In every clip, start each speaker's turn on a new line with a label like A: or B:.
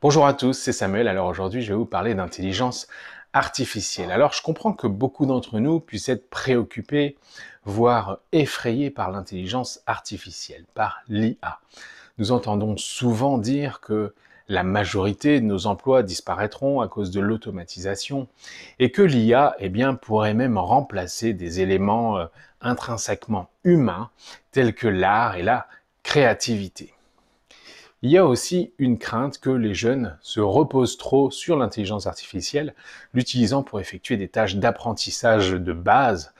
A: Bonjour à tous, c'est Samuel. Alors aujourd'hui, je vais vous parler d'intelligence artificielle. Alors je comprends que beaucoup d'entre nous puissent être préoccupés, voire effrayés par l'intelligence artificielle, par l'IA. Nous entendons souvent dire que la majorité de nos emplois disparaîtront à cause de l'automatisation et que l'IA eh bien, pourrait même remplacer des éléments euh, intrinsèquement humains tels que l'art et la créativité. Il y a aussi une crainte que les jeunes se reposent trop sur l'intelligence artificielle, l'utilisant pour effectuer des tâches d'apprentissage de base,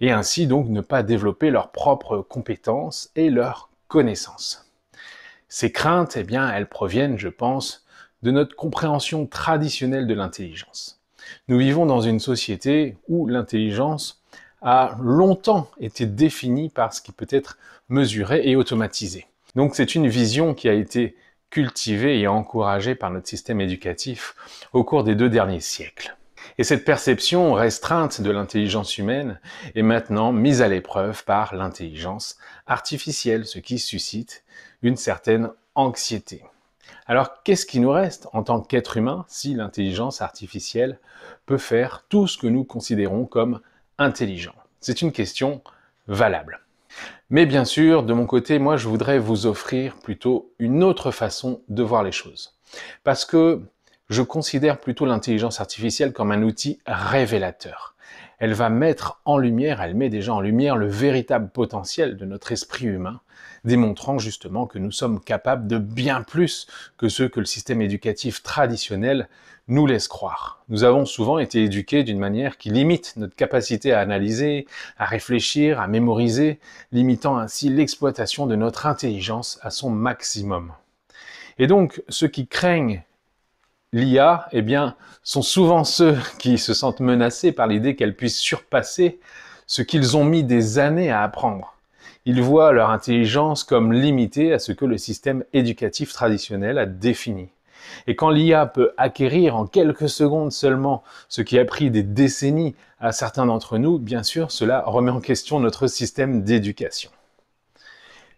A: et ainsi donc ne pas développer leurs propres compétences et leurs connaissances. Ces craintes, eh bien, elles proviennent, je pense, de notre compréhension traditionnelle de l'intelligence. Nous vivons dans une société où l'intelligence a longtemps été définie par ce qui peut être mesuré et automatisé. Donc c'est une vision qui a été cultivée et encouragée par notre système éducatif au cours des deux derniers siècles. Et cette perception restreinte de l'intelligence humaine est maintenant mise à l'épreuve par l'intelligence artificielle, ce qui suscite une certaine anxiété. Alors qu'est-ce qui nous reste en tant qu'être humain si l'intelligence artificielle peut faire tout ce que nous considérons comme intelligent C'est une question valable. Mais bien sûr, de mon côté, moi, je voudrais vous offrir plutôt une autre façon de voir les choses. Parce que je considère plutôt l'intelligence artificielle comme un outil révélateur elle va mettre en lumière, elle met déjà en lumière le véritable potentiel de notre esprit humain, démontrant justement que nous sommes capables de bien plus que ce que le système éducatif traditionnel nous laisse croire. Nous avons souvent été éduqués d'une manière qui limite notre capacité à analyser, à réfléchir, à mémoriser, limitant ainsi l'exploitation de notre intelligence à son maximum. Et donc, ceux qui craignent l'IA, eh bien, sont souvent ceux qui se sentent menacés par l'idée qu'elles puissent surpasser ce qu'ils ont mis des années à apprendre. Ils voient leur intelligence comme limitée à ce que le système éducatif traditionnel a défini. Et quand l'IA peut acquérir en quelques secondes seulement ce qui a pris des décennies à certains d'entre nous, bien sûr, cela remet en question notre système d'éducation.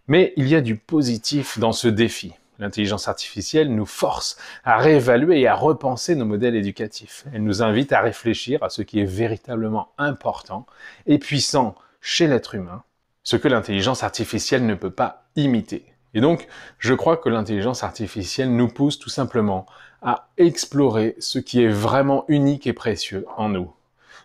A: Mais il y a du positif dans ce défi. L'intelligence artificielle nous force à réévaluer et à repenser nos modèles éducatifs. Elle nous invite à réfléchir à ce qui est véritablement important et puissant chez l'être humain, ce que l'intelligence artificielle ne peut pas imiter. Et donc, je crois que l'intelligence artificielle nous pousse tout simplement à explorer ce qui est vraiment unique et précieux en nous.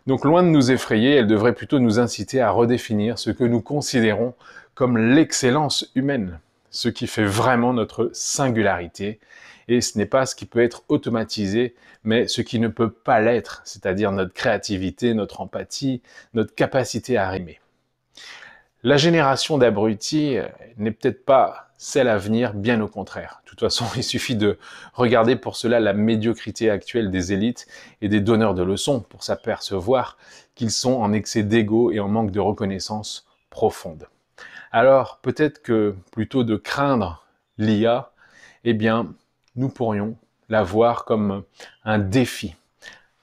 A: Donc, loin de nous effrayer, elle devrait plutôt nous inciter à redéfinir ce que nous considérons comme l'excellence humaine ce qui fait vraiment notre singularité. Et ce n'est pas ce qui peut être automatisé, mais ce qui ne peut pas l'être, c'est-à-dire notre créativité, notre empathie, notre capacité à rimer. La génération d'abrutis euh, n'est peut-être pas celle à venir, bien au contraire. De toute façon, il suffit de regarder pour cela la médiocrité actuelle des élites et des donneurs de leçons pour s'apercevoir qu'ils sont en excès d'ego et en manque de reconnaissance profonde. Alors peut-être que plutôt de craindre l'IA, eh bien nous pourrions la voir comme un défi,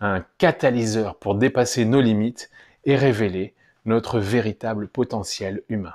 A: un catalyseur pour dépasser nos limites et révéler notre véritable potentiel humain.